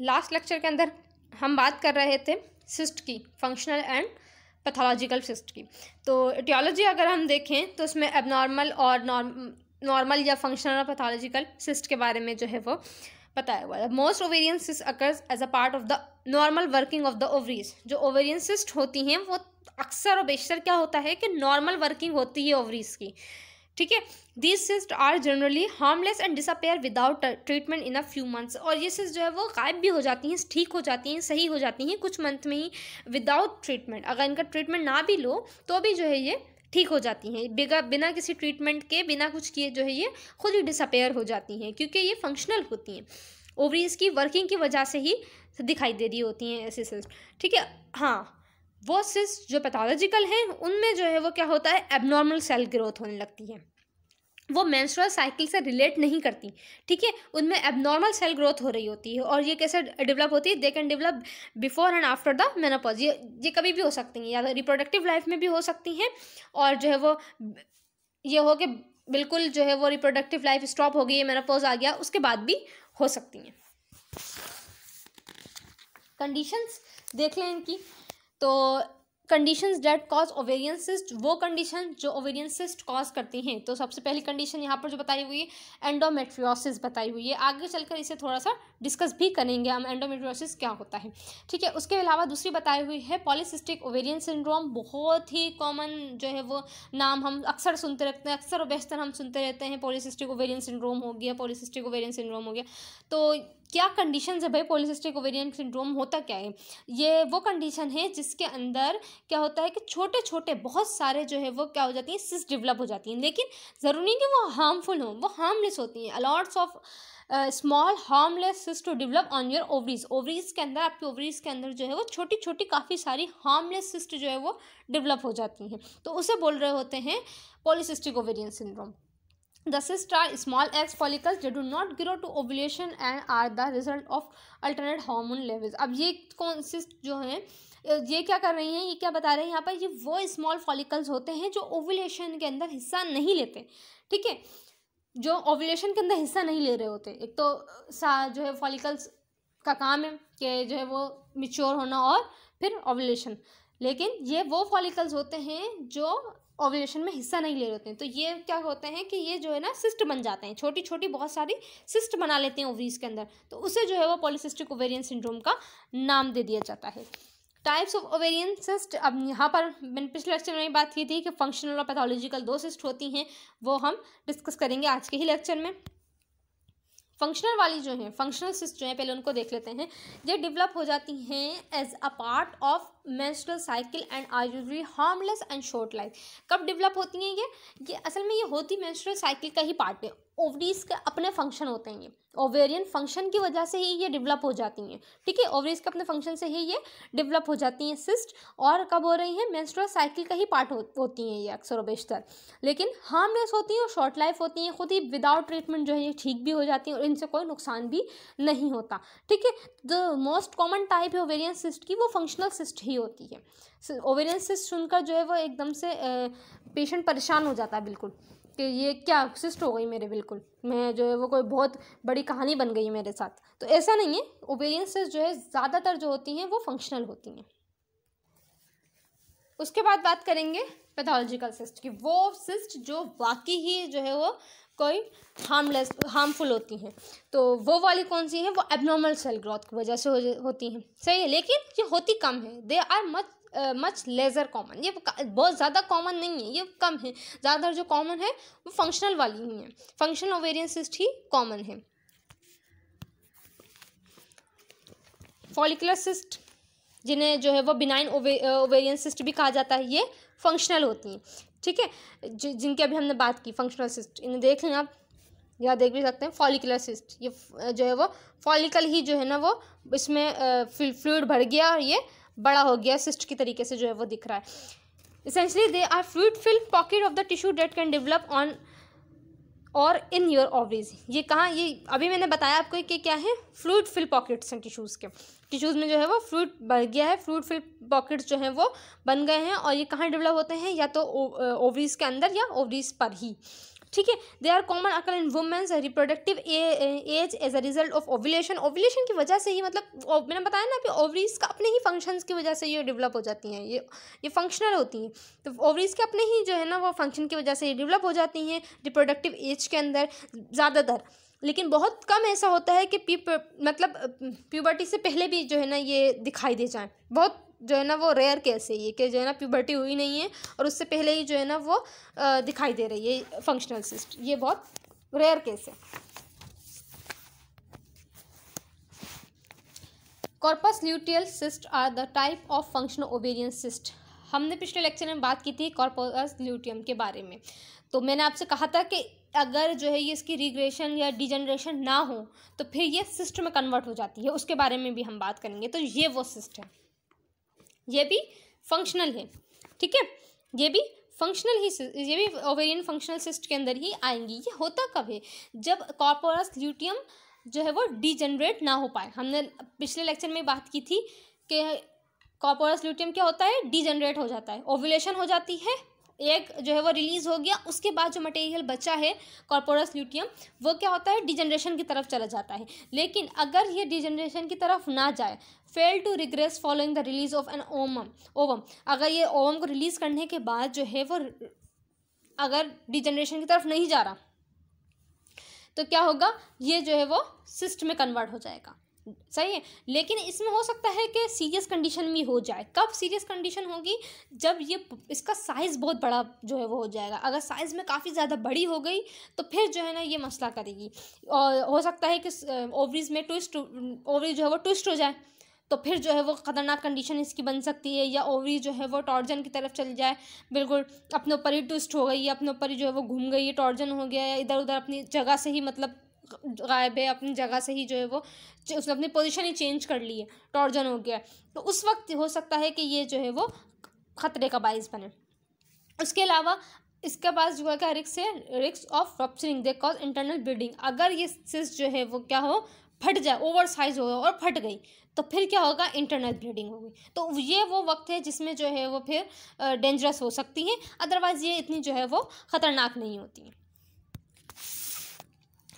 last lecture के अंदर हम बात कर रहे थे सिस्ट की फंक्शनल एंड पैथोलॉजिकल सिस्ट की तो एटियोलॉजी अगर हम देखें तो उसमें एबनॉर्मल और नॉर्मल या फंक्शनल और पैथोलॉजिकल सिस्ट के बारे में जो है वो बताया हुआ है most ovarian cyst occurs as a part of the normal working of the ovaries जो ओवेरियन सिस्ट होती हैं वो अक्सर और बेशतर क्या होता है कि नॉर्मल वर्किंग होती है ओवरीज की ठीक है these cyst are generally harmless and disappear without treatment in a few months और ये सिस्ट जो है वो गायब भी हो जाती हैं ठीक हो जाती हैं सही हो जाती हैं कुछ मंथ में ही विदाउट ट्रीटमेंट अगर इनका ट्रीटमेंट ना भी लो तो भी जो है ये ठीक हो जाती हैं बिगा बिना किसी ट्रीटमेंट के बिना कुछ किए जो है ये खुद ही डिसअपेयर हो जाती हैं क्योंकि ये फंक्शनल होती हैं ओवरीज की वर्किंग की वजह से ही दिखाई दे रही होती हैं ऐसी सिस्ट ठीक है हाँ वो सिस्ट जो पैथोलॉजिकल हैं उनमें जो है वो क्या होता है एबनॉर्मल सेल ग्रोथ होने लगती है वो मैंसुरल साइकिल से रिलेट नहीं करती ठीक है उनमें एबनॉर्मल सेल ग्रोथ हो रही होती है और ये कैसे डेवलप होती है they can develop before and after the menopause ये ये कभी भी हो सकती हैं या रिप्रोडक्टिव तो लाइफ में भी हो सकती हैं और जो है वो ये हो कि बिल्कुल जो है वो रिप्रोडक्टिव लाइफ स्टॉप हो गई है मेनोपॉज आ गया उसके बाद भी हो सकती हैं कंडीशंस देख लें इनकी तो conditions that cause ovarian cyst वो कंडीशन जो ओवेरियन सिस्ट कॉज करती हैं तो सबसे पहली कंडीशन यहाँ पर जो बताई हुई है एंडोमेट्रियोसिस बताई हुई है आगे चलकर इसे थोड़ा सा डिस्कस भी करेंगे हम एंडोमेट्रोसिस क्या होता है ठीक है उसके अलावा दूसरी बताई हुई है पॉलिसिस्टिक ओवेरियन सिंड्रोम बहुत ही कॉमन जो है वो नाम हम अक्सर सुनते रहते हैं अक्सर बेहतर हम सुनते रहते हैं पॉलिसिस्टिक ओवेरियन सिंड्रोम हो गया पॉलिसिस्टिक ओवेरियन सिंड्रोम हो गया तो क्या कंडीशन है भाई पोलिसिस्टिक ओवेरियन सिंड्रोम होता क्या है ये वो कंडीशन है जिसके अंदर क्या होता है कि छोटे छोटे बहुत सारे जो है वो क्या हो जाती हैं सिस डेवलप हो जाती हैं लेकिन ज़रूरी नहीं कि वो हार्मफुल हो वो हार्मलेस होती हैं a lots of small harmless cyst to develop on your ovaries ovaries के अंदर आपके ओवरीज के अंदर जो है वो छोटी छोटी काफ़ी सारी हार्मलेस सिस्ट जो है वो डेवलप हो जाती हैं तो उसे बोल रहे होते हैं polycystic ovarian syndrome the cyst are small egg follicles that do not grow to ovulation and are the result of alternate hormone levels अब ये कौन सिस्ट जो है ये क्या कर रही हैं ये क्या बता रहे हैं यहाँ पर ये वो स्मॉल फॉलिकल्स होते हैं जो ओवुलेशन के अंदर हिस्सा नहीं लेते ठीक है जो ओवुलेशन के अंदर हिस्सा नहीं ले रहे होते एक तो सा जो है फॉलिकल्स का काम है कि जो है वो मिच्योर होना और फिर ओवुलेशन लेकिन ये वो फॉलिकल्स होते हैं जो ओवुलेशन में हिस्सा नहीं ले रहे होते हैं तो ये क्या होते हैं कि ये जो है ना सिस्ट बन जाते हैं छोटी छोटी बहुत सारी सिस्ट बना लेते हैं ओवरीज के अंदर तो उसे जो है वो पॉलिसिस्टिक ओवेरियन सिंड्रोम का नाम दे दिया जाता है टाइप्स ऑफ ओवेरियन सिस्ट अब यहाँ पर मैंने पिछले लेक्चर में बात की थी कि फंक्शनल और पैथोलॉजिकल दो सिस्ट होती हैं वो हम डिस्कस करेंगे आज के ही लेक्चर में फंक्शनल वाली जो हैं फंक्शनल सिस्ट जो हैं पहले उनको देख लेते हैं ये डेवलप हो जाती हैं as a part of menstrual cycle and are usually harmless and short life कब डेवलप होती हैं ये ये असल में ये होती मेंस्ट्रुअल साइकिल का ही पार्ट है ओवरीज के अपने फंक्शन होते हैं ये ओवेरियन फंक्शन की वजह से ही ये डेवलप हो जाती हैं ठीक है ओवरीज के अपने फंक्शन से ही ये डेवलप हो जाती हैं सिस्ट और कब हो रही हैं मेंस्ट्रुअल साइकिल का ही पार्ट हो, होती हैं ये अक्सर बेशतर लेकिन हार्मलेस होती हैं और शॉर्ट लाइफ होती हैं खुद ही विदाउट ट्रीटमेंट जो है ये ठीक भी हो जाती हैं और इनसे कोई नुकसान भी नहीं होता ठीक है द मोस्ट कॉमन टाइप है ओवेरियन सिस्ट की वो फंक्शनल सिस्ट ही होती है ओवेरियन सिस्ट सुनकर जो है वो एकदम से पेशेंट परेशान हो जाता है बिल्कुल कि ये क्या सिस्ट हो गई मेरे बिल्कुल मैं जो है वो कोई बहुत बड़ी कहानी बन गई है मेरे साथ तो ऐसा नहीं है ओबेरियंसेस जो है ज़्यादातर जो होती हैं वो फंक्शनल होती हैं उसके बाद बात करेंगे पैथोलॉजिकल सिस्ट की वो सिस्ट जो वाकई ही जो है वो कोई हार्मलेस हार्मफुल होती हैं तो वो वाली कौन सी हैं वो एबनॉर्मल सेल ग्रोथ की वजह से हो, होती हैं सही है लेकिन ये होती कम है they are much much lesser common ये बहुत ज़्यादा कॉमन नहीं है ये कम है ज़्यादातर जो कॉमन है वो फंक्शनल वाली ही है फंक्शनल ओवेरियन सिस्ट ही कॉमन है फॉलिकुलर सिस्ट जिन्हें जो है वो बिनाइन ओवेरियन सिस्ट भी कहा जाता है ये फंक्शनल होती हैं ठीक है जि, जिनकी अभी हमने बात की फंक्शनल सिस्ट इन्हें देख लें आप या देख भी सकते हैं फॉलिकुलर सिस्ट ये जो है वो फॉलिकल ही जो है ना वो इसमें फ्लूड भर गया और ये बड़ा हो गया सिस्ट की तरीके से जो है वो दिख रहा है essentially they are fluid fill pocket of the tissue that can develop on or in your ऑवरीज ये कहाँ ये अभी मैंने बताया आपको कि क्या है फ्लूड फिल पॉकेट्स हैं टिश्यूज़ के टिश्यूज़ में जो है वो फ्लूड बढ़ गया है फ्लूड फिल पॉकेट्स जो हैं वो बन गए हैं और ये कहाँ डेवलप होते हैं या तो ओवरीज के अंदर या ओवरीज पर ही ठीक है they are common occur in women's reproductive age as a result of ovulation ovulation की वजह से ही मतलब मैंने बताया ना कि ओवरीज का अपने ही फंक्शंस की वजह से ये डेवलप हो जाती हैं ये ये फंक्शनल होती हैं तो ओवरीज के अपने ही जो है ना वो फंक्शन की वजह से ये डेवलप हो जाती हैं रिप्रोडक्टिव एज के अंदर ज़्यादातर लेकिन बहुत कम ऐसा होता है कि मतलब प्यूबर्टी से पहले भी जो है ना ये दिखाई दे जाए बहुत जो है ना वो रेयर केस है ये कि जो है ना प्यूबर्टी हुई नहीं है और उससे पहले ही जो है ना वो दिखाई दे रही है फंक्शनल सिस्ट ये बहुत रेयर केस है corpus luteal cyst are the type of functional ovarian cyst हमने पिछले लेक्चर में बात की थी कॉर्पस ल्यूटियम के बारे में तो मैंने आपसे कहा था कि अगर जो है ये इसकी रिग्रेशन या डिजनरेशन ना हो तो फिर ये सिस्ट में कन्वर्ट हो जाती है उसके बारे में भी हम बात करेंगे तो ये वो सिस्ट है ये भी फंक्शनल है ठीक है ये भी फंक्शनल ही ये भी ओवेरियन फंक्शनल सिस्ट के अंदर ही आएंगी ये होता कब है जब कॉपोरस ल्यूटियम जो है वो डिजनरेट ना हो पाए हमने पिछले लेक्चर में बात की थी कि कॉपोरस ल्यूटियम क्या होता है डिजनरेट हो जाता है ओवुलेशन हो जाती है एक जो है वो रिलीज़ हो गया उसके बाद जो मटेरियल बचा है कॉर्पोरस ल्यूटियम वो क्या होता है डिजनरेशन की तरफ चला जाता है लेकिन अगर ये डिजनरेशन की तरफ ना जाए fail to regress following the release of an ovum ovum अगर ये ओवम को रिलीज़ करने के बाद जो है वो अगर डिजनरेशन की तरफ नहीं जा रहा तो क्या होगा ये जो है वो सिस्ट में कन्वर्ट हो जाएगा सही है लेकिन इसमें हो सकता है कि सीरियस कंडीशन भी हो जाए कब सीरियस कंडीशन होगी जब ये इसका साइज़ बहुत बड़ा जो है वो हो जाएगा अगर साइज़ में काफ़ी ज़्यादा बड़ी हो गई तो फिर जो है ना ये मसला करेगी और हो सकता है कि ओवरीज में ट्विस्ट ओवरीज जो है वो ट्विस्ट हो जाए तो फिर जो है वो ख़तरनाक कंडीशन इसकी बन सकती है या ओवरी जो है वो टॉर्जन की तरफ चल जाए बिल्कुल अपने ऊपर ही ट्विस्ट हो गई अपने ऊपर ही जो है वो घूम गई टॉर्जन हो गया या इधर उधर अपनी जगह से ही मतलब गायब है अपनी जगह से ही जो है वो उसने अपनी पोजीशन ही चेंज कर ली है टॉर्जन हो गया तो उस वक्त हो सकता है कि ये जो है वो खतरे का बायस बने उसके अलावा इसके पास जो है क्या रिक्स है रिक्स of rupturing they cause internal bleeding अगर ये सिस जो है वो क्या हो फट जाए ओवर साइज हो और फट गई तो फिर क्या होगा इंटरनल ब्लीडिंग होगी तो ये वो वक्त है जिसमें जो है वो फिर डेंजरस हो सकती है अदरवाइज़ ये इतनी जो है वो ख़तरनाक नहीं होती हैं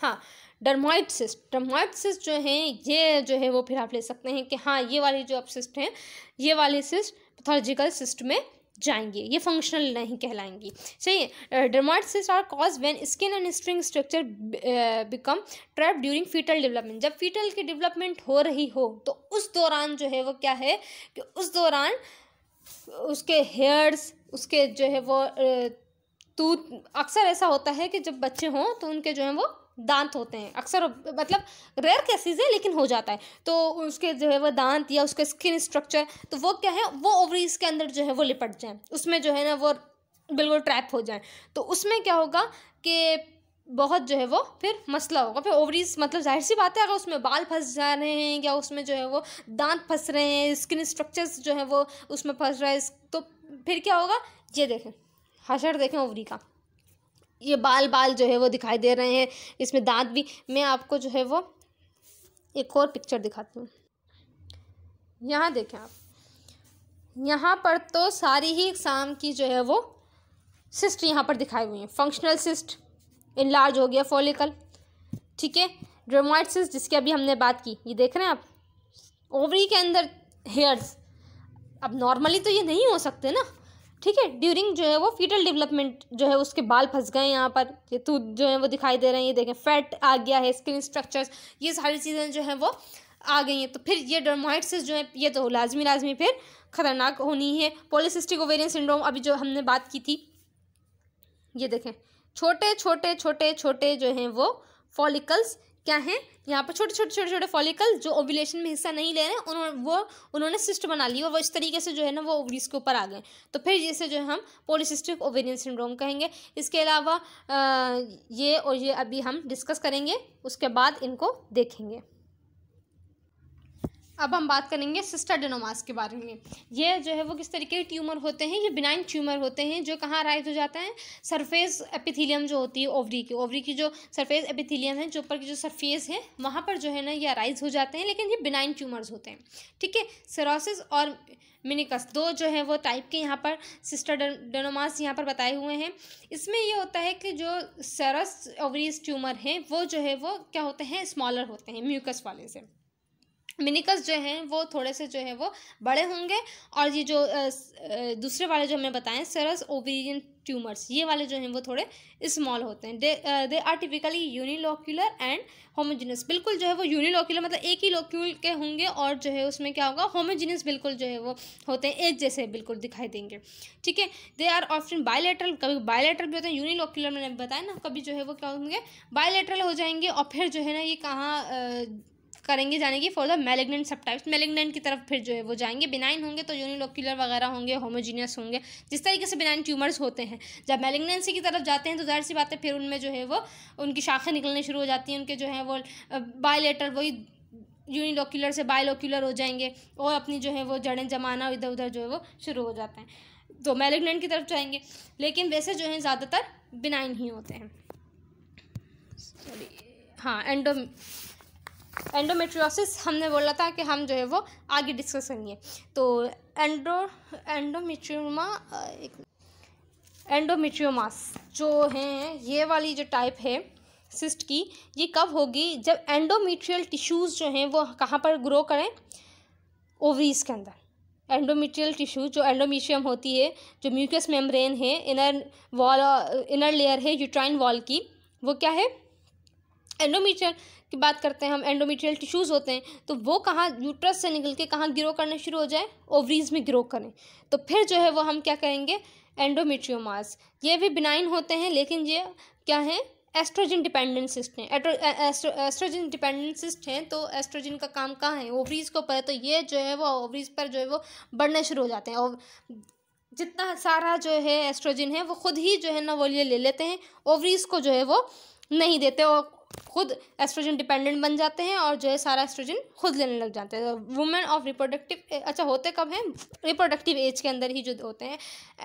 हाँ डर्मोइड सिस्ट डर्मोइड सिस्ट जो हैं ये जो है वो फिर आप ले सकते हैं कि हाँ ये वाली जो आप सिस्ट हैं ये वाली सिस्ट पैथोलॉजिकल सिस्ट में जाएंगे ये फंक्शनल नहीं कहलाएंगी सही cyst are cause when skin and string structure become trap during fetal development जब फीटल की डेवलपमेंट हो रही हो तो उस दौरान जो है वो क्या है कि उस दौरान उसके हेयर्स उसके जो है वो तूत अक्सर ऐसा होता है कि जब बच्चे हों तो उनके जो हैं वो दांत होते हैं अक्सर मतलब रेयर केसेस है लेकिन हो जाता है तो उसके जो है वह दांत या उसका स्किन स्ट्रक्चर तो वो क्या है वो ओवरीज के अंदर जो है वो लिपट जाए उसमें जो है ना वो बिल्कुल ट्रैप हो जाए तो उसमें क्या होगा कि बहुत जो है वो फिर मसला होगा फिर ओवरीज मतलब जाहिर सी बात है अगर उसमें बाल फंस जा रहे हैं या उसमें जो है वो दांत फंस रहे हैं स्किन स्ट्रक्चर्स जो है वो उसमें फंस रहा है तो फिर क्या होगा ये देखें हशर देखें ओवरी का ये बाल बाल जो है वो दिखाई दे रहे हैं इसमें दांत भी मैं आपको जो है वो एक और पिक्चर दिखाती हूँ यहाँ देखें आप यहाँ पर तो सारी ही एग्जाम की जो है वो सिस्ट यहाँ पर दिखाई हुई है फंक्शनल सिस्ट इन लार्ज हो गया फोलिकल ठीक है ड्रोमॉइड सिस्ट जिसकी अभी हमने बात की ये देख रहे हैं आप ओवरी के अंदर हेयर्स अब नॉर्मली तो ये नहीं हो सकते ना ठीक है ड्यूरिंग जो है वो फीटल डेवलपमेंट जो है उसके बाल फंस गए यहाँ पर ये तो जो है वो दिखाई दे रहे हैं ये देखें फैट आ गया है स्किन स्ट्रक्चर्स ये सारी चीज़ें जो हैं वो आ गई हैं तो फिर ये डर्मोइड्सिस जो है ये तो लाजमी लाजमी फिर ख़तरनाक होनी है पोलिसिस्टिक ओवेरियन सिंड्रोम अभी जो हमने बात की थी ये देखें छोटे छोटे छोटे छोटे जो हैं वो फॉलिकल्स क्या है यहाँ पर छोटे छोटे छोटे छोटे फॉलिकल जो ओव्यूलेशन में हिस्सा नहीं ले रहे हैं उन्होंने वो उन्होंने सिस्ट बना ली और वो इस तरीके से जो है ना वो ओवरीज के ऊपर आ गए तो फिर जैसे जो है हम पोलिसिस्टिक ओवेरियन सिंड्रोम कहेंगे इसके अलावा ये और ये अभी हम डिस्कस करेंगे उसके बाद इनको देखेंगे अब हम बात करेंगे डिनोमास के बारे में ये जो है वो किस तरीके के ट्यूमर होते हैं ये बिनाइन ट्यूमर होते हैं जो कहाँ राइज हो जाता है सरफेस एपिथीलियम जो होती है ओवरी की ओवरी की जो सरफेस एपिथीलियम है जो ऊपर की जो सरफेस है वहाँ पर जो है ना ये राइज हो जाते हैं लेकिन ये बिनाइन ट्यूमर्स होते हैं ठीक है सरोसिस और मिनिकस दो जो है वो टाइप के यहाँ पर सिस्टर डेनोमास यहाँ पर बताए हुए हैं इसमें ये होता है कि जो सरस ओवरीज ट्यूमर हैं वो जो है वो क्या होते हैं स्मॉलर होते हैं म्यूकस वाले से मिनिकस जो हैं वो थोड़े से जो है वो बड़े होंगे और ये जो दूसरे वाले जो हमें बताएं सरस ओवेरियन ट्यूमर्स ये वाले जो हैं वो थोड़े स्मॉल होते हैं they are typically unilocular and homogenous बिल्कुल जो है वो यूनिलोक्यूलर मतलब एक ही लोक्यूल के होंगे और जो है उसमें क्या होगा होमोजिनस बिल्कुल जो है वो होते हैं एक जैसे बिल्कुल दिखाई देंगे ठीक है दे आर ऑप्शन बायोलेटरल कभी बायोलेटरल भी होते हैं यूनिलोक्यूलर मैंने बताया ना कभी जो है वो क्या होंगे बायोलेटरल हो जाएंगे और फिर जो है ना ये कहाँ करेंगे जाने की for the malignant sub types malignant की तरफ फिर जो है वो जाएंगे बिनाइन होंगे तो यूनिलोक्यूलर वगैरह होंगे होमोजीनियस होंगे जिस तरीके से बिनाइन ट्यूमर्स होते हैं जब मेलेग्नेंसी की तरफ जाते हैं तो जाहिर सी बात है फिर उनमें जो है वो उनकी शाखें निकलने शुरू हो जाती हैं उनके जो है वो बायोलेटर वही यूनिलोक्यूलर से बायोलोक्यूलर हो जाएंगे और अपनी जो है वो जड़ें जमाना इधर उधर जो है वो शुरू हो जाते हैं तो मेलेग्नेंट की तरफ जाएंगे लेकिन वैसे जो है ज़्यादातर बिनाइन ही होते हैं सॉरी हाँ एंडो एंडोमेट्रियोसिस हमने बोला था कि हम जो है वो आगे डिस्कस करेंगे तो एंडो एंडोमेट्रियोमा एक एंडोमेट्रियोमास जो हैं ये वाली जो टाइप है सिस्ट की ये कब होगी जब एंडोमेट्रियल टिश्यूज़ जो हैं वो कहाँ पर ग्रो करें ओवरीज के अंदर एंडोमेट्रियल टिश्यू जो एंडोमीशियम होती है जो म्यूकस मेम्ब्रेन है इनर वॉल इनर लेयर है यूट्राइन वॉल की वो क्या है एंडोमीट्रियल की बात करते हैं हम एंडोमीट्रियल टिश्यूज़ होते हैं तो वो कहाँ यूट्रस से निकल के कहाँ ग्रो करना शुरू हो जाए ओवरीज में ग्रो करें तो फिर जो है वो हम क्या कहेंगे एंडोमीट्रियोमास ये भी बिनाइन होते हैं लेकिन ये क्या है एस्ट्रोजन डिपेंडेंट सिस्ट हैं एस्ट्रोजन डिपेंडेंट सिस्ट हैं तो एस्ट्रोजन का काम कहाँ है ओवरीज को पर तो ये जो है वो ओवरीज पर जो है वो बढ़ने शुरू हो जाते हैं और जितना सारा जो है एस्ट्रोजन है वो खुद ही जो है ना वो ये ले लेते हैं ओवरीज को जो है वो नहीं देते और खुद एस्ट्रोजन डिपेंडेंट बन जाते हैं और जो है सारा एस्ट्रोजन खुद लेने लग जाते हैं वुमेन ऑफ रिप्रोडक्टिव अच्छा होते कब हैं रिप्रोडक्टिव एज के अंदर ही जो होते हैं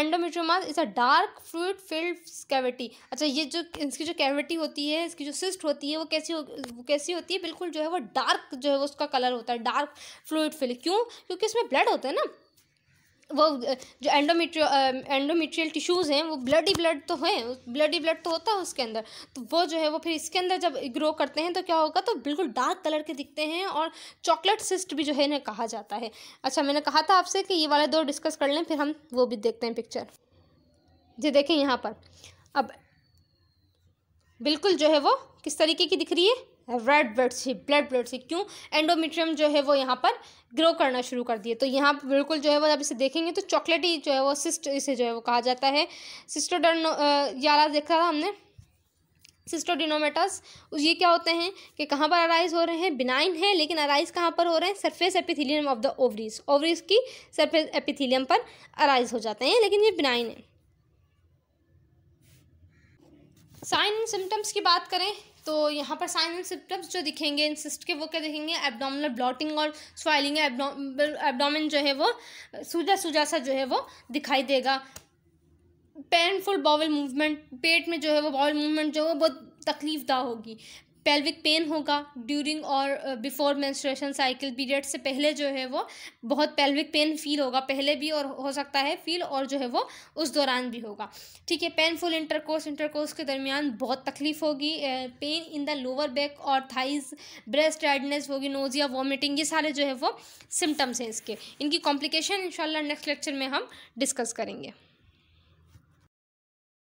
endometriomas is a dark fluid filled cavity अच्छा ये जो इसकी जो कैविटी होती है इसकी जो सिस्ट होती है वो कैसी हो, वो कैसी होती है बिल्कुल जो है वो डार्क जो है वो उसका कलर होता है डार्क फ्लूड फिल्ड क्यों क्योंकि इसमें ब्लड होता है ना वो जो एंडोमेट्रियो एंडोमेट्रियल टिश्यूज़ हैं वो ब्लडी ब्लड तो हैं ब्लड ही ब्लड तो होता है उसके अंदर तो वो जो है वो फिर इसके अंदर जब ग्रो करते हैं तो क्या होगा तो बिल्कुल डार्क कलर के दिखते हैं और चॉकलेट सिस्ट भी जो है इन्हें कहा जाता है अच्छा मैंने कहा था आपसे कि ये वाले दो डिस्कस कर लें फिर हम वो भी देखते हैं पिक्चर जी देखें यहाँ पर अब बिल्कुल जो है वो किस तरीके की दिख रही है रेड ब्लड से ब्लड ब्लड से क्यों एंडोमेट्रियम जो है वो यहाँ पर ग्रो करना शुरू कर दिए तो यहाँ बिल्कुल जो है वो आप इसे देखेंगे तो चॉकलेटी जो है वो सिस्ट इसे जो है वो कहा जाता है सिस्टोडर्नो यारा देखा था हमने सिस्टोडिनोमेटस ये क्या होते हैं कि कहाँ पर अराइज हो रहे हैं बिनाइन है लेकिन अराइज कहाँ पर हो रहे हैं surface epithelium of the ovaries ovaries की सरफेस एपिथीलियम पर अराइज हो जाते हैं लेकिन ये बिनाइन है साइन सिम्टम्स की बात करें तो यहाँ पर साइन एंड सिम्टम्स जो दिखेंगे इन सिस्ट के वो क्या दिखेंगे एबडोमिनल ब्लॉटिंग और स्वाइलिंग एबडोमिन जो है वो सूजा सूजा सा जो है वो दिखाई देगा पेनफुल बॉवल मूवमेंट पेट में जो है वो बॉवल मूवमेंट जो है वो बहुत तकलीफ दा होगी पेल्विक पेन होगा ड्यूरिंग और बिफोर मेंस्ट्रुएशन साइकिल पीरियड से पहले जो है वो बहुत पेल्विक पेन फील होगा पहले भी और हो सकता है फील और जो है वो उस दौरान भी होगा ठीक है पेनफुल इंटरकोर्स इंटरकोर्स के दरमियान बहुत तकलीफ होगी pain in the lower back और थाइज ब्रेस्ट टाइडनेस होगी नोजिया वॉमिटिंग ये सारे जो है वो सिम्टम्स हैं इसके इनकी कॉम्प्लिकेशन इंशाल्लाह नेक्स्ट लेक्चर में हम डिस्कस करेंगे